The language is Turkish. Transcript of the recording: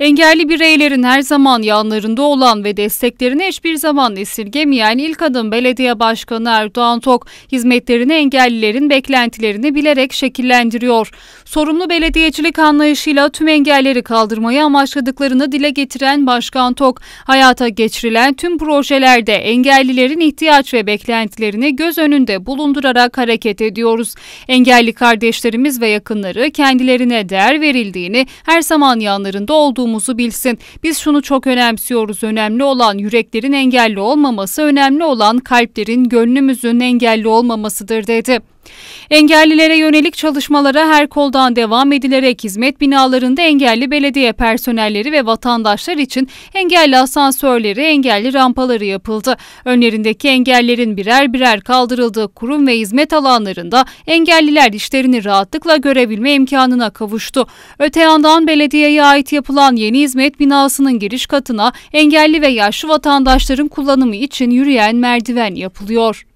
Engelli bireylerin her zaman yanlarında olan ve desteklerini hiçbir zaman esirgemeyen ilk adım belediye başkanı Erdoğan Tok, hizmetlerini engellilerin beklentilerini bilerek şekillendiriyor. Sorumlu belediyecilik anlayışıyla tüm engelleri kaldırmayı amaçladıklarını dile getiren Başkan Tok, hayata geçirilen tüm projelerde engellilerin ihtiyaç ve beklentilerini göz önünde bulundurarak hareket ediyoruz. Engelli kardeşlerimiz ve yakınları kendilerine değer verildiğini, her zaman yanlarında olduğumuzu olduğumuzu bilsin. Biz şunu çok önemsiyoruz. Önemli olan yüreklerin engelli olmaması, önemli olan kalplerin, gönlümüzün engelli olmamasıdır dedi. Engellilere yönelik çalışmalara her koldan devam edilerek hizmet binalarında engelli belediye personelleri ve vatandaşlar için engelli asansörleri, engelli rampaları yapıldı. Önlerindeki engellerin birer birer kaldırıldığı kurum ve hizmet alanlarında engelliler işlerini rahatlıkla görebilme imkanına kavuştu. Öte yandan belediyeye ait yapılan yeni hizmet binasının giriş katına engelli ve yaşlı vatandaşların kullanımı için yürüyen merdiven yapılıyor.